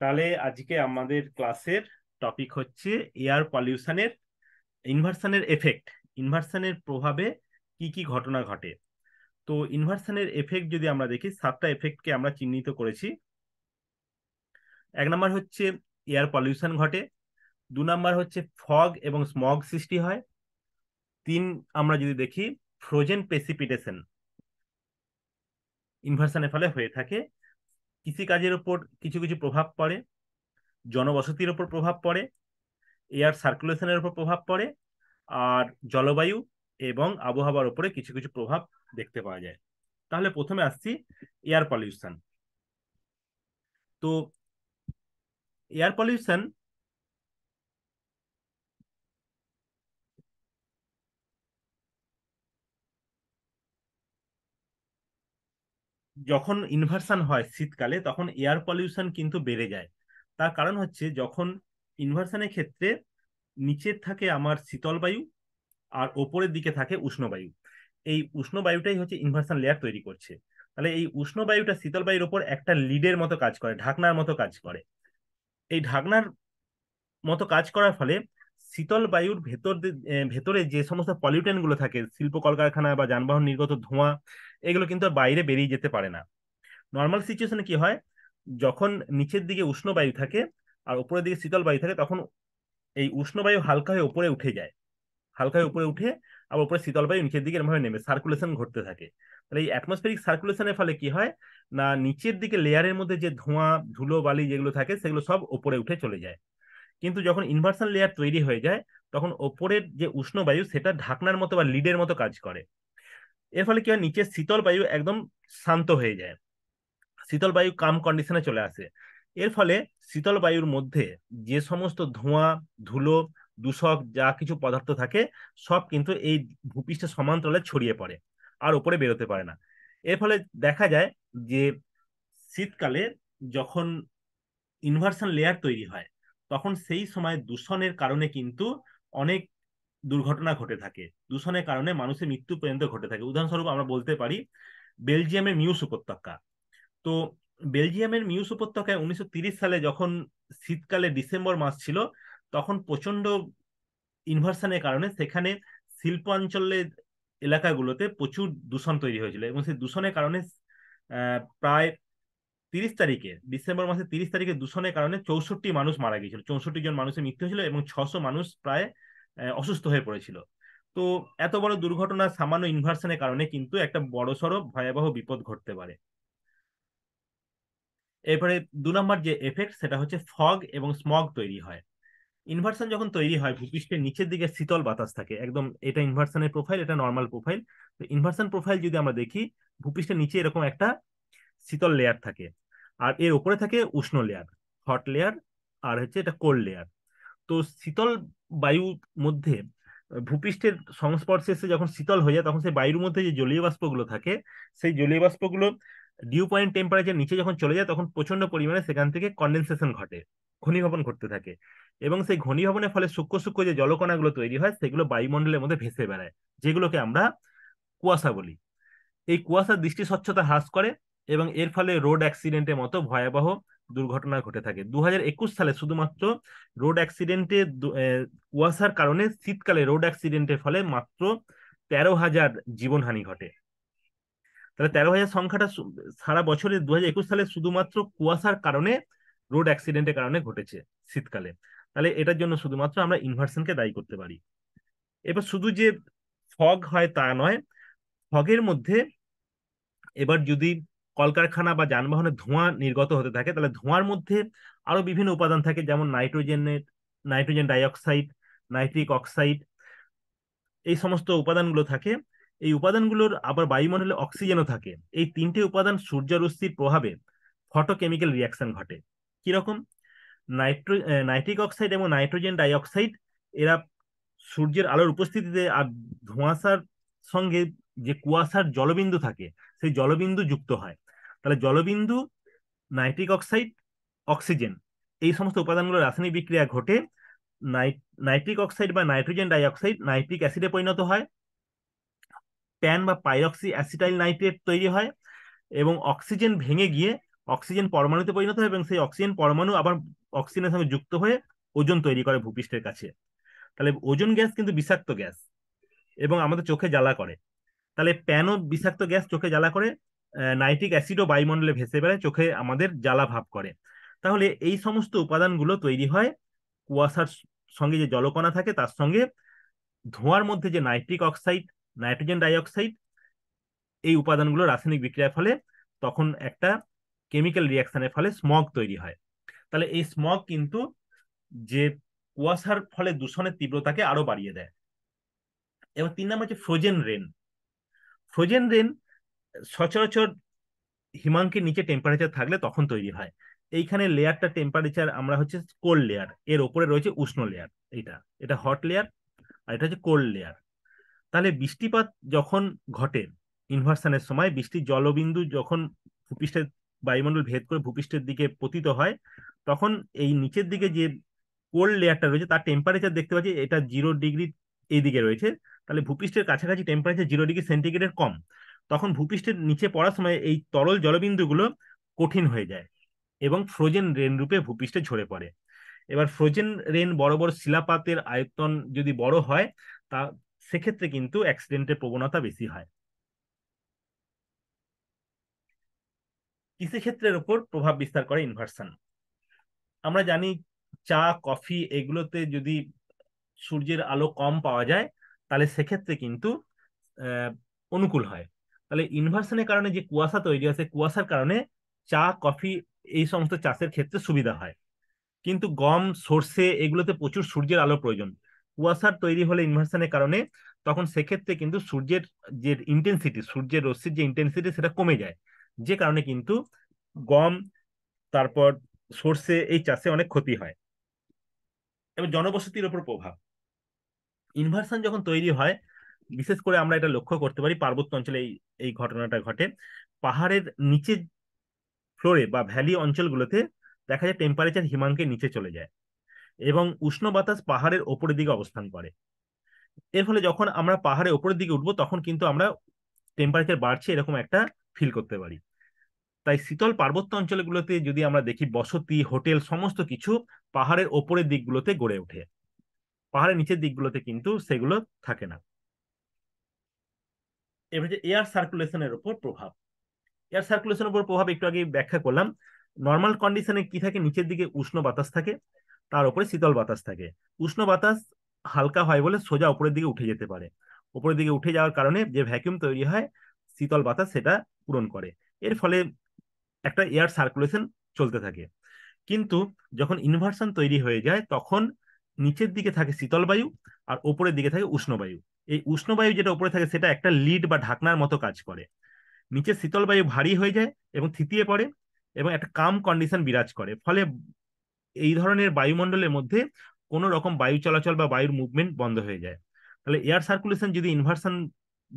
তাহলে আজকে আমাদের ক্লাসের টপিক হচ্ছে এয়ার পলিউশনের ইনভার্সানের এফেক্ট ইনভার্সানের প্রভাবে কি কি ঘটনা ঘটে তো ইনভার্সানের এফেক্ট যদি আমরা দেখি সাতটা এফেক্টকে আমরা চিহ্নিত করেছি এক নম্বর হচ্ছে এয়ার পলিউশন ঘটে দু নম্বর হচ্ছে ফগ এবং স্মগ সৃষ্টি হয় তিন আমরা যদি দেখি ফ্রোজেন প্রেসিপিটেশন ইনভার্সানের ফলে হয়ে থাকে কৃষিকাজের ওপর কিছু কিছু প্রভাব পড়ে জনবসতির ওপর প্রভাব পড়ে এয়ার সার্কুলেশনের ওপর প্রভাব পড়ে আর জলবায়ু এবং আবহাওয়ার উপরে কিছু কিছু প্রভাব দেখতে পাওয়া যায় তাহলে প্রথমে আসছি এয়ার পলিউশন তো এয়ার পলিউশন যখন ইনভার্সান হয় শীতকালে তখন এয়ার পলিউশন কিন্তু বেড়ে যায় তার কারণ হচ্ছে যখন ইনভার্সানের ক্ষেত্রে নিচের থাকে আমার শীতল বায়ু আর ওপরের দিকে থাকে উষ্ণ বায়ু এই উষ্ণ বায়ুটাই হচ্ছে ইনভার্সান লেয়ার তৈরি করছে তাহলে এই উষ্ণ বায়ুটা শীতল বায়ুর ওপর একটা লিডের মতো কাজ করে ঢাকনার মতো কাজ করে এই ঢাকনার মতো কাজ করার ফলে শীতল বায়ুর ভেতর ভেতরে যে সমস্ত পলিউটেন গুলো থাকে শিল্প কলকারখানা বা যানবাহন নির্গত ধোঁয়া এগুলো কিন্তু বাইরে বেরিয়ে যেতে পারে না নর্মাল সিচুয়েশনে কি হয় যখন নিচের দিকে উষ্ণ বায়ু থাকে আর উপরের দিকে শীতল বায়ু থাকে তখন এই উষ্ণ বায়ু হালকা হয়ে উপরে উঠে যায় হালকা হয়ে উপরে উঠে আর উপরে শীতল বায়ু নিচের দিকে এরকমভাবে নেমে সার্কুলেশন ঘটতে থাকে তাহলে এই অ্যাটমসফেরিক সার্কুলেশনের ফলে কি হয় না নিচের দিকে লেয়ারের মধ্যে যে ধোঁয়া ধুলো বালি যেগুলো থাকে সেগুলো সব উপরে উঠে চলে যায় কিন্তু যখন ইনভার্সাল লেয়ার তৈরি হয়ে যায় তখন ওপরের যে উষ্ণ বায়ু সেটা ঢাকনার মতো বা লিডের মতো কাজ করে এর ফলে কি হয় নিচের শীতল বায়ু একদম শান্ত হয়ে যায় শীতল বায়ু কাম কন্ডিশনে চলে আসে এর ফলে শীতল বায়ুর মধ্যে যে সমস্ত ধোঁয়া ধুলো দূষক যা কিছু পদার্থ থাকে সব কিন্তু এই ভূপৃষ্ঠের সমান্তরালে ছড়িয়ে পড়ে আর ওপরে বেরোতে পারে না এর ফলে দেখা যায় যে শীতকালে যখন ইনভার্সাল লেয়ার তৈরি হয় তখন সেই সময় দূষণের কারণে কিন্তু অনেক দুর্ঘটনা ঘটে থাকে দূষণের কারণে মানুষের মৃত্যু পর্যন্ত ঘটে থাকে উদাহরণস্বরূপ আমরা বলতে পারি বেলজিয়ামের মিউস উপত্যকা তো বেলজিয়ামের মিউস উপত্যকায় উনিশশো সালে যখন শীতকালে ডিসেম্বর মাস ছিল তখন প্রচন্ড ইনভার্সনের কারণে সেখানে শিল্পাঞ্চলের এলাকাগুলোতে প্রচুর দূষণ তৈরি হয়েছিল এবং সেই দূষণের কারণে প্রায় তিরিশ তারিখে ডিসেম্বর মাসে তিরিশ তারিখে দূষণের কারণে চৌষট্টি মানুষ মারা গিয়েছিল চৌষট্টি জন মানুষের মৃত্যু হয়েছিল এবং ছশো মানুষ প্রায় অসুস্থ হয়ে পড়েছিল তো এত বড় দুর্ঘটনা সামান্য ইনভার্সনের কারণে কিন্তু একটা বড়সড় ভয়াবহ বিপদ ঘটতে পারে এরপরে দু নম্বর যে এফেক্ট সেটা হচ্ছে ফগ এবং স্মগ তৈরি হয় ইনভার্সন যখন তৈরি হয় ভূপৃষ্ঠের নিচের দিকে শীতল বাতাস থাকে একদম এটা ইনভার্সনের প্রোফাইল এটা নর্মাল প্রোফাইল তো ইনভার্সন প্রোফাইল যদি আমরা দেখি ভূপৃষ্ঠের নিচে এরকম একটা শীতল লেয়ার থাকে আর এর উপরে থাকে উষ্ণ লেয়ার হট লেয়ার আর হচ্ছে এটা কোল্ড লেয়ার তো শীতল বায়ুর মধ্যে ভূপৃষ্ঠের সংস্পর্শে এসে যখন শীতল হয়ে যায় তখন সেই বায়ুর মধ্যে যে জলীয় বাষ্পগুলো থাকে সেই জলীয় বাষ্পগুলো ডিউ পয়েন্ট টেম্পারেচার নিচে যখন চলে যায় তখন প্রচন্ড পরিমাণে সেখান থেকে কন্ডেনসেশন ঘটে ঘনীভবন ঘটতে থাকে এবং সেই ঘনীভবনের ফলে সূক্ষ্ম সূক্ষ্ম যে জলকণাগুলো তৈরি হয় সেগুলো বায়ুমণ্ডলের মধ্যে ভেসে বেড়ায় যেগুলোকে আমরা কুয়াশা বলি এই কুয়াশা দৃষ্টি স্বচ্ছতা হ্রাস করে এবং এর ফলে রোড অ্যাক্সিডেন্টের মতো ভয়াবহ দুর্ঘটনা ঘটে থাকে দু সালে শুধুমাত্র রোড অ্যাক্সিডেন্টে কুয়াশার কারণে শীতকালে রোড অ্যাক্সিডেন্টের ফলে মাত্র তেরো হাজার জীবনহানি ঘটে তাহলে তেরো হাজার সংখ্যাটা সারা বছরে দু হাজার একুশ সালে শুধুমাত্র কুয়াশার কারণে রোড অ্যাক্সিডেন্টের কারণে ঘটেছে শীতকালে তাহলে এটার জন্য শুধুমাত্র আমরা ইনভার্সনকে দায়ী করতে পারি এবার শুধু যে ফগ হয় তা নয় ফগের মধ্যে এবার যদি কলকারখানা বা যানবাহনের ধোঁয়া নির্গত হতে থাকে তাহলে ধোঁয়ার মধ্যে আরো বিভিন্ন উপাদান থাকে যেমন নাইট্রোজেনের নাইট্রোজেন ডাইঅক্সাইড নাইট্রিক অক্সাইড এই সমস্ত উপাদানগুলো থাকে এই উপাদানগুলোর আবার বায়ুমণ্ডলে অক্সিজেনও থাকে এই তিনটি উপাদান সূর্যরশ্মির প্রভাবে ফটোকেমিক্যাল রিয়াকশন ঘটে কিরকম নাইট্রো নাইট্রিক অক্সাইড এবং নাইট্রোজেন ডাইঅক্সাইড এরা সূর্যের আলোর উপস্থিতিতে আর ধোঁয়াশার সঙ্গে যে কুয়াশার জলবিন্দু থাকে সেই জলবিন্দু যুক্ত হয় তাহলে জলবিন্দু নাইট্রিক অক্সাইড অক্সিজেন এই সমস্ত উপাদানগুলো রাসায়নিক বিক্রিয়া ঘটে নাইট্রিক অক্সাইড বা নাইট্রোজেন ডাইঅক্সাইড নাইট্রিক অ্যাসিডে পরিণত হয় প্যান বা পাইরক্সি অ্যাসিটাইল নাইট্রেট তৈরি হয় এবং অক্সিজেন ভেঙে গিয়ে অক্সিজেন পরমাণুতে পরিণত হয় এবং সেই অক্সিজেন পরমাণু আবার অক্সিজেনের সঙ্গে যুক্ত হয়ে ওজন তৈরি করে ভূপৃষ্ঠের কাছে তাহলে ওজন গ্যাস কিন্তু বিষাক্ত গ্যাস এবং আমাদের চোখে জ্বালা করে তাহলে প্যানও বিষাক্ত গ্যাস চোখে জ্বালা করে নাইট্রিক অ্যাসিডও বায়ুমণ্ডলে ভেসে বেড়ায় চোখে আমাদের জ্বালা ভাব করে তাহলে এই সমস্ত উপাদানগুলো তৈরি হয় কুয়াশার সঙ্গে যে জলকণা থাকে তার সঙ্গে ধোঁয়ার মধ্যে যে নাইট্রিক অক্সাইড নাইট্রোজেন ডাইঅক্সাইড এই উপাদানগুলো রাসায়নিক বিক্রিয়ার ফলে তখন একটা কেমিক্যাল রিয়াকশনের ফলে স্মগ তৈরি হয় তাহলে এই স্মগ কিন্তু যে কুয়াশার ফলে দূষণের তীব্রতাকে আরো বাড়িয়ে দেয় এবং তিন নাম হচ্ছে ফ্রোজেন রেন ফ্রোজেন রেন সচরাচর হিমাঙ্কের নিচে টেম্পারেচার থাকলে তখন তৈরি হয় এইখানে লেয়ারটা টেম্পারেচার আমরা হচ্ছে কোল্ড লেয়ার এর ওপরে রয়েছে উষ্ণ লেয়ার এটা এটা হট লেয়ার আর এটা হচ্ছে কোল্ড লেয়ার তাহলে বৃষ্টিপাত যখন ঘটে ইনভার্সানের সময় বৃষ্টির জলবিন্দু যখন ভূপৃষ্ঠের বায়ুমণ্ডল ভেদ করে ভূপৃষ্ঠের দিকে পতিত হয় তখন এই নিচের দিকে যে কোল্ড লেয়ারটা রয়েছে তার টেম্পারেচার দেখতে পাচ্ছি এটা জিরো ডিগ্রি দিকে রয়েছে তাহলে ভূপৃষ্ঠের কাছাকাছি টেম্পারেচার জিরো ডিগ্রি সেন্টিগ্রেডের কম তখন ভূপৃষ্ঠের নিচে পড়ার সময় এই তরল জলবিন্দুগুলো কঠিন হয়ে যায় এবং ফ্রোজেন রেন রূপে ভূপৃষ্ঠে ঝরে পড়ে এবার ফ্রোজেন রেন বড় বড় শিলাপাতের আয়তন যদি বড় হয় তা সেক্ষেত্রে কিন্তু অ্যাক্সিডেন্টের প্রবণতা বেশি হয় কৃষিক্ষেত্রের উপর প্রভাব বিস্তার করে ইনভার্সন আমরা জানি চা কফি এগুলোতে যদি সূর্যের আলো কম পাওয়া যায় তাহলে সেক্ষেত্রে কিন্তু অনুকূল হয় তাহলে ইনভার্সনের কারণে যে কুয়াশা তৈরি সেই কুয়াশার কারণে চা কফি এই সমস্ত চাষের ক্ষেত্রে সুবিধা হয় কিন্তু গম সর্ষে এগুলোতে প্রচুর সূর্যের আলো প্রয়োজন কুয়াশার তৈরি হলে ইনভার্সনের কারণে তখন সেক্ষেত্রে কিন্তু সূর্যের যে ইন্টেন্সিটি সূর্যের রশ্মির যে ইন্টেন্সিটি সেটা কমে যায় যে কারণে কিন্তু গম তারপর সর্ষে এই চাষে অনেক ক্ষতি হয় এবং জনবসতির উপর প্রভাব ইনভার্সন যখন তৈরি হয় বিশেষ করে আমরা এটা লক্ষ্য করতে পারি পার্বত্য অঞ্চলে এই এই ঘটনাটা ঘটে পাহাড়ের নিচে ফ্লোরে বা ভ্যালি অঞ্চলগুলোতে দেখা যায় টেম্পারেচার হিমাঙ্কের নিচে চলে যায় এবং উষ্ণ বাতাস পাহাড়ের ওপরের দিকে অবস্থান করে এর ফলে যখন আমরা পাহাড়ের ওপরের দিকে উঠবো তখন কিন্তু আমরা টেম্পারেচার বাড়ছে এরকম একটা ফিল করতে পারি তাই শীতল পার্বত্য অঞ্চলগুলোতে যদি আমরা দেখি বসতি হোটেল সমস্ত কিছু পাহাড়ের ওপরের দিকগুলোতে গড়ে ওঠে পাহাড়ের নিচের দিকগুলোতে কিন্তু সেগুলো থাকে না এবার হচ্ছে এয়ার সার্কুলেশনের উপর প্রভাব এয়ার সার্কুলেশনের উপর প্রভাব একটু আগে ব্যাখ্যা করলাম নর্মাল কন্ডিশনে কি থাকে নিচের দিকে উষ্ণ বাতাস থাকে তার উপরে শীতল বাতাস থাকে উষ্ণ বাতাস হালকা হয় বলে সোজা উপরের দিকে উঠে যেতে পারে উপরের দিকে উঠে যাওয়ার কারণে যে ভ্যাকিউম তৈরি হয় শীতল বাতাস সেটা পূরণ করে এর ফলে একটা এয়ার সার্কুলেশন চলতে থাকে কিন্তু যখন ইনভার্সন তৈরি হয়ে যায় তখন নিচের দিকে থাকে শীতল বায়ু আর ওপরের দিকে থাকে উষ্ণ বায়ু এই উষ্ণ বায়ু যেটা ওপরে থাকে সেটা একটা লিড বা ঢাকনার মতো কাজ করে নিচে শীতল বায়ু ভারী হয়ে যায় এবং থিতিয়ে পড়ে এবং একটা কাম কন্ডিশন বিরাজ করে ফলে এই ধরনের বায়ুমণ্ডলের মধ্যে কোনো রকম বায়ু চলাচল বা বায়ুর মুভমেন্ট বন্ধ হয়ে যায় তাহলে এয়ার সার্কুলেশন যদি ইনভার্সন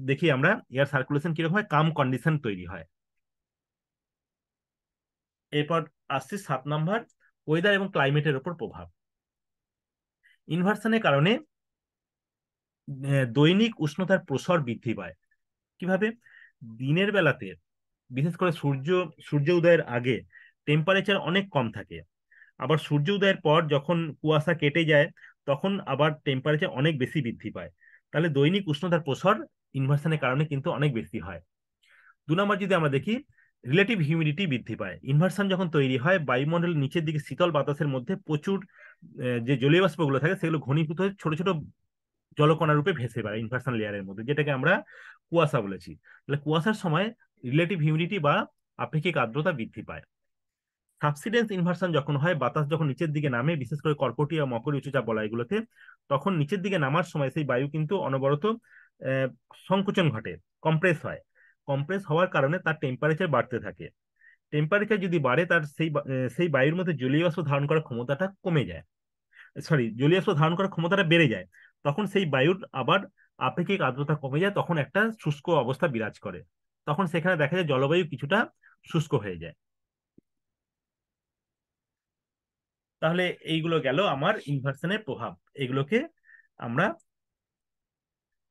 দেখি আমরা এয়ার সার্কুলেশন কিরকম হয় কাম কন্ডিশন তৈরি হয় এরপর আসছি সাত নম্বর ওয়েদার এবং ক্লাইমেটের উপর প্রভাব ইনভার্সনের কারণে দৈনিক উষ্ণতার প্রসর বৃদ্ধি পায় কিভাবে দিনের বেলাতে বিশেষ করে সূর্য সূর্য উদয়ের আগে টেম্পারেচার অনেক কম থাকে আবার সূর্য উদয়ের পর যখন কুয়াশা কেটে যায় তখন আবার টেম্পারেচার অনেক বেশি বৃদ্ধি পায় তাহলে দৈনিক উষ্ণতার প্রসর ইনভার্সনের কারণে কিন্তু অনেক বেশি হয় দু নম্বর যদি আমরা দেখি রিলেটিভ হিউমিডিটি বৃদ্ধি পায় ইনভার্সান যখন তৈরি হয় বায়ুমণ্ডল নিচের দিকে শীতল বাতাসের মধ্যে প্রচুর যে জলীয় বাষ্পগুলো থাকে সেগুলো ঘনীভূত হয়ে ছোট ছোট জলকণা রূপে ভেসে পায় ইনভার্সান লেয়ারের মধ্যে যেটাকে আমরা কুয়াশা বলেছি তাহলে কুয়াশার সময় রিলেটিভ হিউমিডিটি বা আপেক্ষিক আর্দ্রতা বৃদ্ধি পায় সাবসিডেন্স ইনভার্সান যখন হয় বাতাস যখন নিচের দিকে নামে বিশেষ করে কর্পটি বা মকর উচুচাপ বলা এগুলোতে তখন নিচের দিকে নামার সময় সেই বায়ু কিন্তু অনবরত সংকোচন ঘটে কম্প্রেস হয় কম্প্রেস হওয়ার কারণে তার টেম্পারেচার বাড়তে থাকে টেম্পারেচার যদি বাড়ে তার সেই সেই বায়ুর মধ্যে জলীয় ধারণ করার ক্ষমতাটা কমে যায় সরি জলীয় ধারণ করার ক্ষমতাটা বেড়ে যায় তখন সেই বায়ুর আবার আপেক্ষিক আর্দ্রতা কমে যায় তখন একটা শুষ্ক অবস্থা বিরাজ করে তখন সেখানে দেখা যায় জলবায়ু কিছুটা শুষ্ক হয়ে যায় তাহলে এইগুলো গেল আমার ইনভার্সনের প্রভাব এগুলোকে আমরা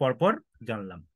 পরপর জানলাম